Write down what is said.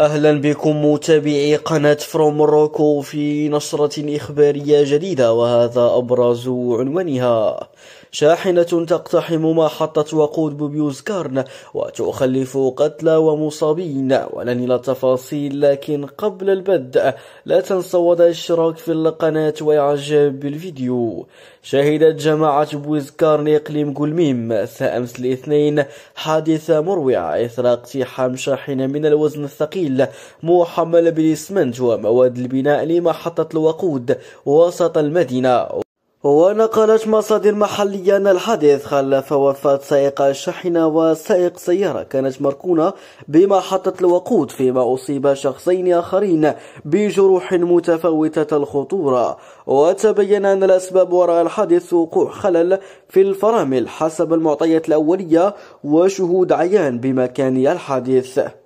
أهلا بكم متابعي قناة فروم روكو في نشرة إخبارية جديدة وهذا أبرز عنوانها شاحنة تقتحم محطة وقود بوبيوزكارن وتخلف قتلى ومصابين ولن الى التفاصيل لكن قبل البدء لا تنسوا وضع الاشتراك في القناة وإعجاب بالفيديو شهدت جماعة كارن إقليم قلميم أمس الاثنين حادثة مروعة إثر اقتحام شاحنة من الوزن الثقيل الرحيل محمل بالإسمنت ومواد البناء لمحطة الوقود وسط المدينة ونقلت مصادر محلية أن الحادث خلف وفاة سائق الشاحنة وسائق سيارة كانت مركونة بمحطة الوقود فيما أصيب شخصين آخرين بجروح متفاوتة الخطورة وتبين أن الأسباب وراء الحادث وقوع خلل في الفرامل حسب المعطيات الأولية وشهود عيان بمكان الحادث